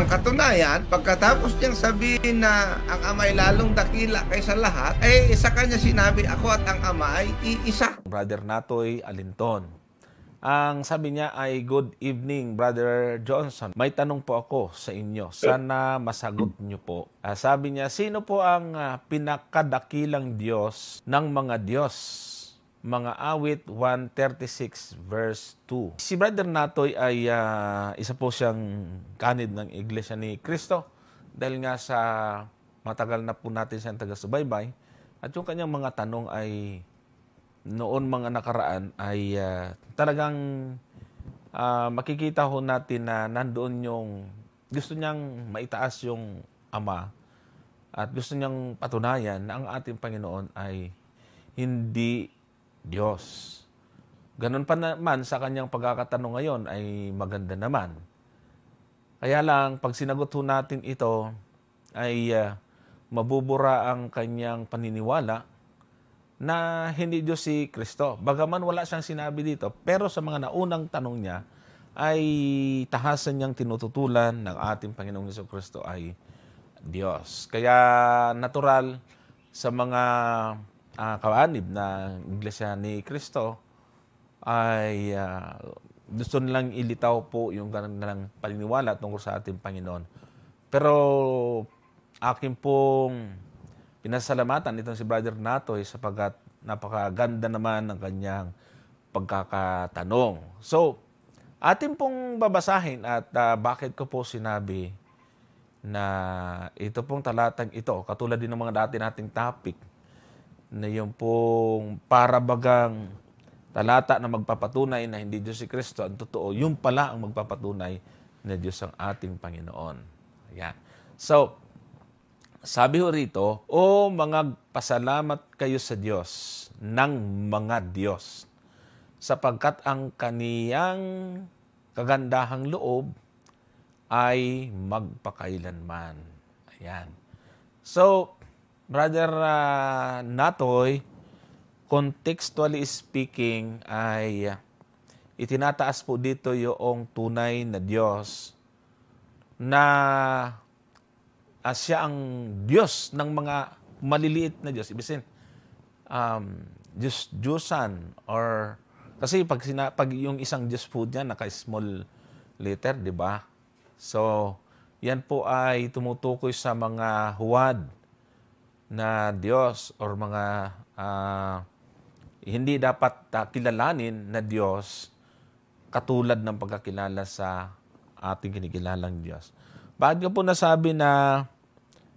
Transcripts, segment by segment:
ang katunayan, pagkatapos niyang sabihin na ang ama ay lalong dakila kaysa lahat, ay eh, sa kanya sinabi, ako at ang ama ay iisa. Brother Natoy Alinton, ang sabi niya ay, Good evening, Brother Johnson. May tanong po ako sa inyo. Sana masagot niyo po. Uh, sabi niya, sino po ang uh, pinakadakilang Diyos ng mga Diyos? mga awit 136 verse 2. Si Brother Natoy ay uh, isa po siyang kanid ng Iglesia ni Kristo dahil nga sa matagal na po natin siyang taga-subaybay at yung kanyang mga tanong ay noon mga nakaraan ay uh, talagang uh, makikita ho natin na nandoon yung gusto niyang maitaas yung Ama at gusto niyang patunayan na ang ating Panginoon ay hindi Diyos. Ganun pa naman sa kanyang pagkakatanong ngayon ay maganda naman. Kaya lang, pag sinagot ho natin ito, ay uh, mabubura ang kanyang paniniwala na hindi Diyos si Kristo. Bagaman wala siyang sinabi dito, pero sa mga naunang tanong niya, ay tahasan niyang tinututulan ng ating Panginoong Yeso Kristo ay Diyos. Kaya natural sa mga uh, kaanib na Iglesia ni Kristo ay uh, gusto nilang ilitaw po yung ganang paniniwala tungkol sa ating Panginoon. Pero akin pong pinasalamatan itong si Brother Natoy sapagat napakaganda naman ng kanyang pagkakatanong. So, atin pong babasahin at uh, bakit ko po sinabi na ito pong talatang ito, katulad din ng mga dati nating topic, na yung pong parabagang talata na magpapatunay na hindi Diyos si Kristo ang totoo, yung pala ang magpapatunay na Diyos ang ating Panginoon. Ayan. So, sabi ho rito, O mga pasalamat kayo sa Diyos ng mga Diyos, sapagkat ang kaniyang kagandahang loob ay magpakailanman. Ayan. So, Brother uh, Natoy, contextually speaking, ay itinataas po dito yung tunay na Diyos na uh, siya ang Diyos ng mga maliliit na Diyos. Ibig sabihin, um, Diyos Diyosan or kasi pag, sina, pag yung isang Diyos po niya, naka-small letter, di ba? So, yan po ay tumutukoy sa mga huwad na Diyos or mga uh, hindi dapat uh, kilalanin na Diyos katulad ng pagkakilala sa ating kinikilalang Diyos. Bakit ko po nasabi na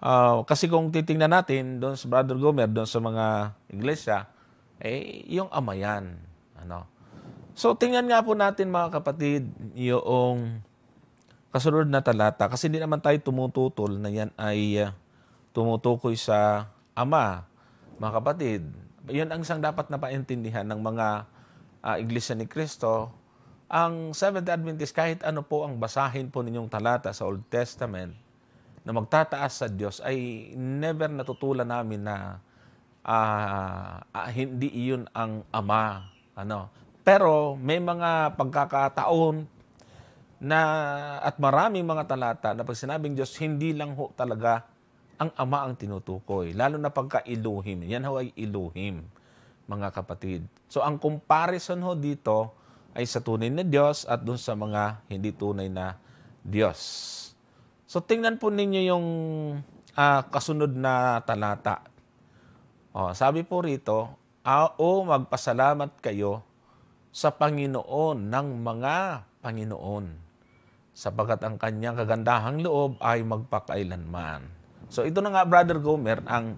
uh, kasi kung titingnan natin doon sa Brother Gomer, doon sa mga iglesia, eh, yung ama yan. Ano? So, tingnan nga po natin mga kapatid yung kasunod na talata kasi hindi naman tayo tumututol na yan ay uh, tumutukoy sa ama, mga kapatid. Yun ang isang dapat na paintindihan ng mga uh, Iglesia ni Kristo. Ang Seventh Adventist, kahit ano po ang basahin po ninyong talata sa Old Testament, na magtataas sa Diyos, ay never natutulan namin na uh, uh, hindi iyon ang ama. Ano? Pero may mga pagkakataon na at maraming mga talata na pag sinabing Diyos, hindi lang ho talaga ang ama ang tinutukoy. Lalo na pagka iluhim. Yan ho ay iluhim, mga kapatid. So ang comparison ho dito ay sa tunay na Diyos at dun sa mga hindi tunay na Diyos. So tingnan po ninyo yung uh, kasunod na talata. Oh, sabi po rito, Ao magpasalamat kayo sa Panginoon ng mga Panginoon, sapagat ang kanyang kagandahang loob ay magpakailanman. So ito na nga, Brother Gomer, ang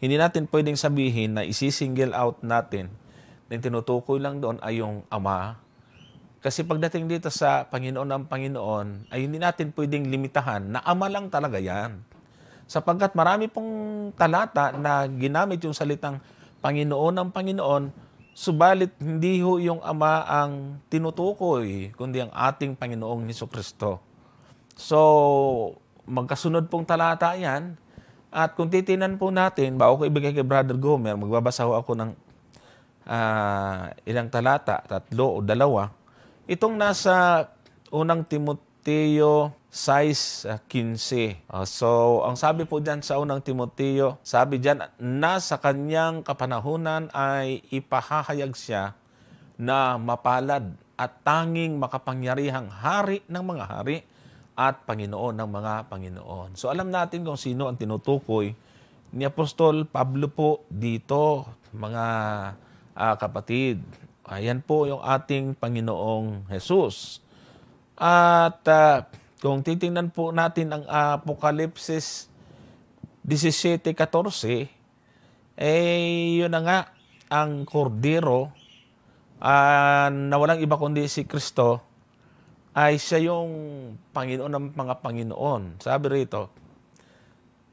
hindi natin pwedeng sabihin na isisingle out natin na tinutukoy lang doon ay yung Ama. Kasi pagdating dito sa Panginoon ng Panginoon, ay hindi natin pwedeng limitahan na Ama lang talaga yan. Sapagkat marami pong talata na ginamit yung salitang Panginoon ng Panginoon, subalit hindi ho yung Ama ang tinutukoy, kundi ang ating Panginoong Heso Kristo. So, magkasunod pong talata yan. At kung titinan po natin, bago ko ibigay kay Brother Gomer, magbabasa ho ako ng uh, ilang talata, tatlo o dalawa. Itong nasa unang Timoteo size ah, 15. Ah, so, ang sabi po dyan sa unang Timoteo, sabi dyan, na sa kanyang kapanahunan ay ipahahayag siya na mapalad at tanging makapangyarihang hari ng mga hari at Panginoon ng mga Panginoon. So alam natin kung sino ang tinutukoy ni Apostol Pablo po dito, mga uh, kapatid. Ayan po yung ating Panginoong Jesus. At uh, kung titingnan po natin ang Apokalipsis 17.14, eh yun na nga ang kordero uh, na walang iba kundi si Kristo ay siya yung Panginoon ng mga Panginoon. Sabi rito,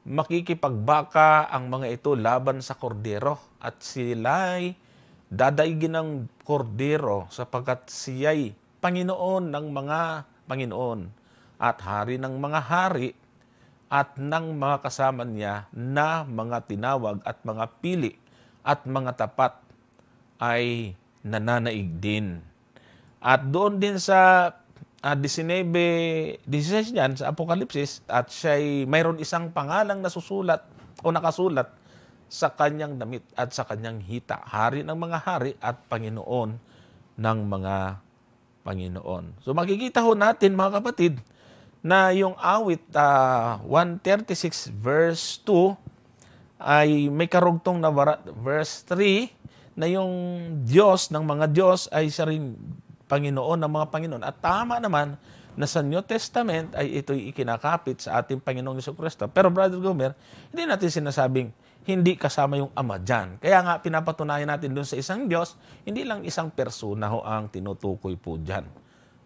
makikipagbaka ang mga ito laban sa kordero at sila'y dadaigin ng kordero sapagkat siya'y Panginoon ng mga Panginoon at hari ng mga hari at ng mga kasama niya na mga tinawag at mga pili at mga tapat ay nananaig din. At doon din sa at 19, 16 yan sa Apokalipsis at siya'y mayroon isang pangalang nasusulat o nakasulat sa kanyang damit at sa kanyang hita, hari ng mga hari at Panginoon ng mga Panginoon. So makikita ho natin mga kapatid na yung awit uh, ah, 136 verse 2 ay may karugtong na verse 3 na yung Diyos ng mga Diyos ay siya rin Panginoon ng mga Panginoon. At tama naman na sa New Testament ay ito'y ikinakapit sa ating Panginoong Yeso Kristo. Pero Brother Gomer, hindi natin sinasabing hindi kasama yung Ama dyan. Kaya nga pinapatunayan natin dun sa isang Diyos, hindi lang isang persona ho ang tinutukoy po dyan.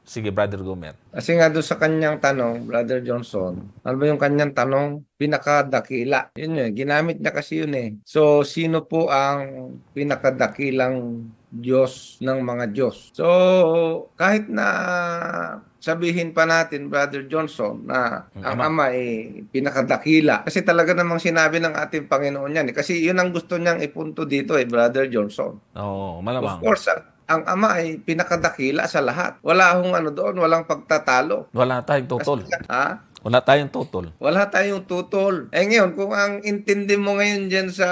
Sige, Brother Gomer. Kasi nga doon sa kanyang tanong, Brother Johnson, ano ba yung kanyang tanong? Pinakadakila. Yun yun, ginamit niya kasi yun eh. So, sino po ang pinakadakilang Diyos ng mga Diyos. So, kahit na sabihin pa natin, Brother Johnson, na ang, ama ay pinakadakila. Kasi talaga namang sinabi ng ating Panginoon yan. Eh. Kasi yun ang gusto niyang ipunto dito, eh, Brother Johnson. Oo, oh, malamang. Of course, ah, ang ama ay pinakadakila sa lahat. Wala hong ano doon, walang pagtatalo. Wala tayong tutol. Kasi, ha? Wala tayong tutol. Wala tayong tutol. Eh ngayon, kung ang intindi mo ngayon dyan sa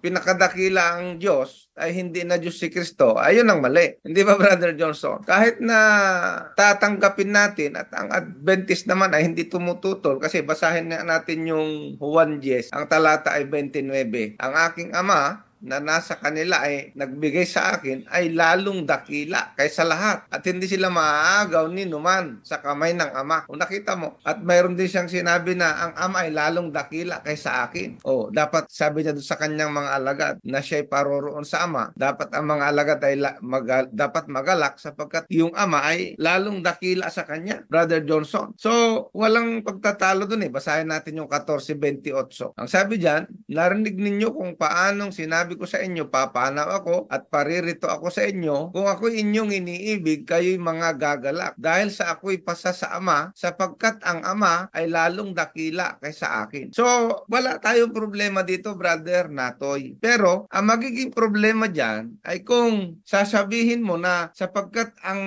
pinakadakila ang Diyos, ay hindi na Diyos si Kristo, ayun ang mali. Hindi ba, Brother Johnson? Kahit na tatanggapin natin at ang Adventist naman ay hindi tumututol kasi basahin nga natin yung Juan 10, ang talata ay 29. Ang aking ama na nasa kanila ay nagbigay sa akin ay lalong dakila kaysa lahat at hindi sila maaagaw ni numan sa kamay ng ama. O nakita mo. At mayroon din siyang sinabi na ang ama ay lalong dakila kaysa akin. O dapat sabi niya doon sa kanyang mga alagad na siya ay paroroon sa ama. Dapat ang mga alagad ay la- mag- dapat magalak sapagkat yung ama ay lalong dakila sa kanya. Brother Johnson. So walang pagtatalo doon eh. Basahin natin yung 14.28. Ang sabi diyan, narinig ninyo kung paanong sinabi sinasabi ko sa inyo, papanaw ako at paririto ako sa inyo kung ako inyong iniibig, kayo'y mga gagalak. Dahil sa ako'y pasa sa ama, sapagkat ang ama ay lalong dakila kaysa akin. So, wala tayong problema dito, brother Natoy. Pero, ang magiging problema dyan ay kung sasabihin mo na sapagkat ang,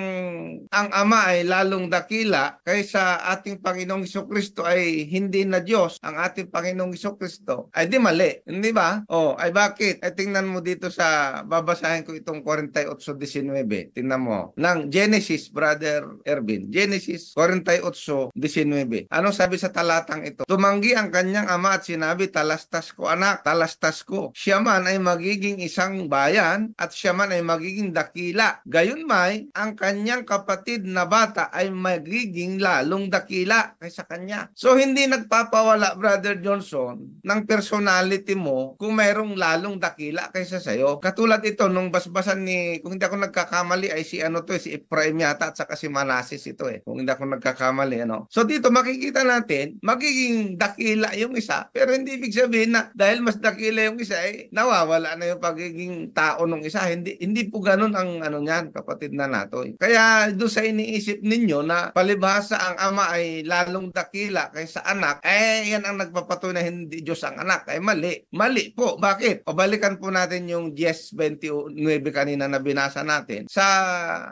ang ama ay lalong dakila kaysa ating Panginoong Iso Kristo ay hindi na Diyos ang ating Panginoong Iso Kristo, ay di mali. Hindi ba? O, oh, ay bakit? Ito tingnan mo dito sa, babasahin ko itong 48.19. Tingnan mo. Ng Genesis, Brother Ervin. Genesis 48.19. Anong sabi sa talatang ito? Tumanggi ang kanyang ama at sinabi, talastas ko anak, talastas ko. Siya man ay magiging isang bayan at siya man ay magiging dakila. Gayon Gayunmay, ang kanyang kapatid na bata ay magiging lalong dakila kaysa kanya. So hindi nagpapawala, Brother Johnson, ng personality mo kung mayroong lalong dakila dakila kaysa sa'yo. Katulad ito, nung basbasan ni, kung hindi ako nagkakamali, ay si ano to, eh, si Ephraim yata at saka si Manasis ito eh. Kung hindi ako nagkakamali, ano. So dito makikita natin, magiging dakila yung isa, pero hindi ibig sabihin na dahil mas dakila yung isa, eh, nawawala na yung pagiging tao nung isa. Hindi, hindi po ganun ang ano niyan, kapatid na nato. Eh. Kaya doon sa iniisip ninyo na palibhasa ang ama ay lalong dakila kaysa anak, eh yan ang nagpapatunay hindi Diyos ang anak. Eh mali. Mali po. Bakit? Pabalik balikan po natin yung Yes 29 kanina na binasa natin. Sa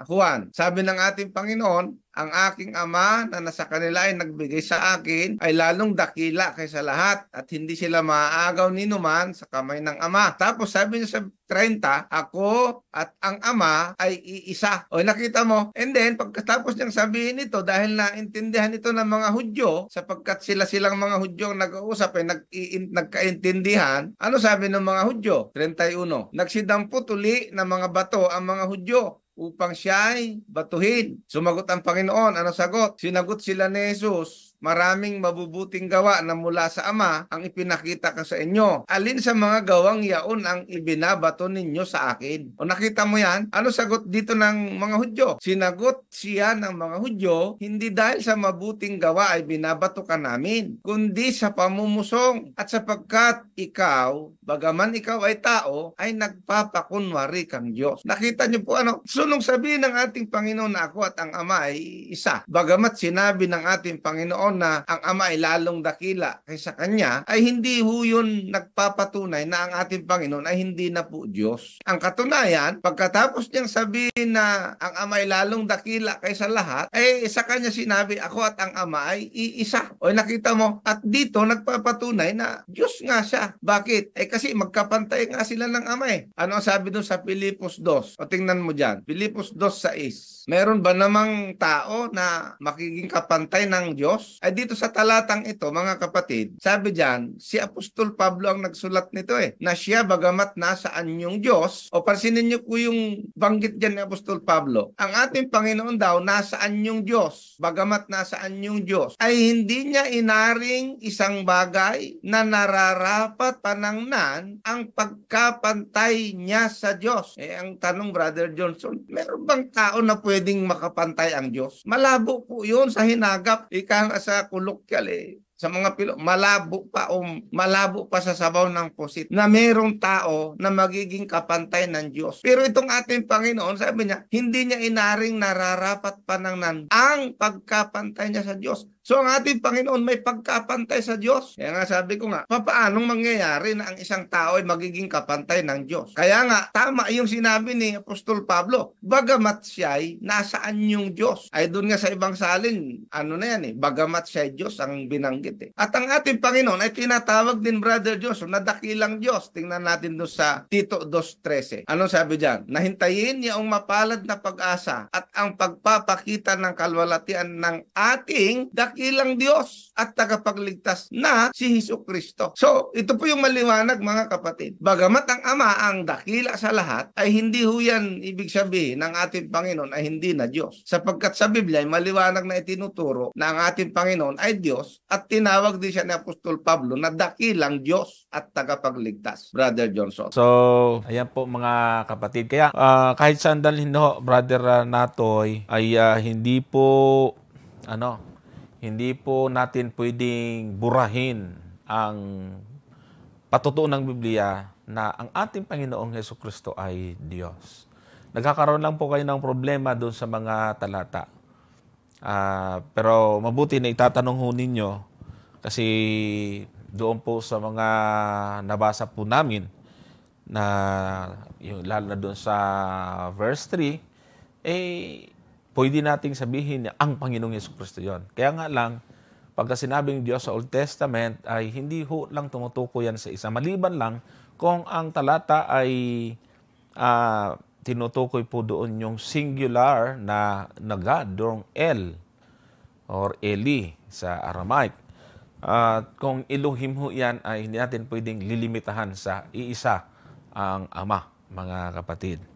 Juan, sabi ng ating Panginoon, ang aking ama na nasa kanila ay nagbigay sa akin ay lalong dakila kaysa lahat at hindi sila maaagaw ni numan sa kamay ng ama. Tapos sabi niya sa 30, ako at ang ama ay iisa. O nakita mo? And then, pagkatapos niyang sabihin ito, dahil naintindihan ito ng mga Hudyo, sapagkat sila silang mga Hudyo ang nag-uusap, ay nag nagkaintindihan, ano sabi ng mga Hudyo? 31. Nagsidampot uli ng mga bato ang mga Hudyo upang siya ay batuhin. Sumagot ang Panginoon. Ano sagot? Sinagot sila ni Jesus maraming mabubuting gawa na mula sa Ama ang ipinakita ko sa inyo. Alin sa mga gawang yaon ang ibinabato ninyo sa akin? O nakita mo yan? Ano sagot dito ng mga Hudyo? Sinagot siya ng mga Hudyo, hindi dahil sa mabuting gawa ay binabato ka namin, kundi sa pamumusong at sapagkat ikaw, bagaman ikaw ay tao, ay nagpapakunwari kang Diyos. Nakita niyo po ano? So nung sabihin ng ating Panginoon na ako at ang Ama ay isa, bagamat sinabi ng ating Panginoon Panginoon na ang Ama ay lalong dakila kaysa Kanya, ay hindi ho yun nagpapatunay na ang ating Panginoon ay hindi na po Diyos. Ang katunayan, pagkatapos niyang sabihin na ang Ama ay lalong dakila kaysa lahat, ay eh, sa Kanya sinabi, ako at ang Ama ay iisa. O nakita mo, at dito nagpapatunay na Diyos nga siya. Bakit? Eh kasi magkapantay nga sila ng Ama eh. Ano ang sabi doon sa Pilipos 2? O tingnan mo dyan, Pilipos 2 sa is. Meron ba namang tao na makiging kapantay ng Diyos? Ay dito sa talatang ito, mga kapatid, sabi diyan, si Apostol Pablo ang nagsulat nito eh, na siya bagamat nasaan yung Diyos, o pansinin niyo ko yung banggit diyan ni Apostol Pablo, ang ating Panginoon daw nasaan yung Diyos, bagamat nasaan yung Diyos, ay hindi niya inaring isang bagay na nararapat panangnan ang pagkapantay niya sa Diyos. Eh ang tanong Brother Johnson, meron bang tao na pwede pwedeng makapantay ang Diyos. Malabo po yun sa hinagap, ika sa kolokyal eh sa mga pilo, malabo pa o malabo pa sa sabaw ng pusit na mayroong tao na magiging kapantay ng Diyos. Pero itong ating Panginoon, sabi niya, hindi niya inaring nararapat pa ng nan ang pagkapantay niya sa Diyos. So ang ating Panginoon may pagkapantay sa Diyos. Kaya nga sabi ko nga, paanong mangyayari na ang isang tao ay magiging kapantay ng Diyos? Kaya nga, tama yung sinabi ni Apostol Pablo, bagamat siya ay nasaan yung Diyos. Ay doon nga sa ibang salin, ano na yan eh, bagamat siya'y Diyos ang binanggit paligid. Eh. At ang ating Panginoon ay tinatawag din Brother Joseph na dakilang Diyos. Tingnan natin doon sa Tito 2.13. Anong sabi diyan? Nahintayin niya ang mapalad na pag-asa at ang pagpapakita ng kalwalatian ng ating dakilang Diyos at tagapagligtas na si Hiso Kristo. So, ito po yung maliwanag mga kapatid. Bagamat ang Ama ang dakila sa lahat, ay hindi ho yan ibig sabihin ng ating Panginoon ay hindi na Diyos. Sapagkat sa Biblia ay maliwanag na itinuturo na ang ating Panginoon ay Diyos at tinawag din siya ni Apostol Pablo na dakilang Diyos at tagapagligtas, Brother Johnson. So, ayan po mga kapatid. Kaya uh, kahit saan dalhin ho, Brother uh, Natoy, ay uh, hindi po, ano, hindi po natin pwedeng burahin ang patutuon ng Biblia na ang ating Panginoong Heso Kristo ay Diyos. Nagkakaroon lang po kayo ng problema doon sa mga talata. Uh, pero mabuti na itatanong ho ninyo kasi doon po sa mga nabasa po namin na yung, lalo na doon sa verse 3, eh, pwede nating sabihin na ang Panginoong Yesu Kristo yon. Kaya nga lang, pagka sinabing Diyos sa Old Testament, ay hindi ho lang tumutuko yan sa isa. Maliban lang kung ang talata ay uh, tinutukoy po doon yung singular na, na God, doon El or Eli sa Aramaic. At kung iluhim ho yan ay hindi natin pwedeng lilimitahan sa iisa ang ama, mga kapatid.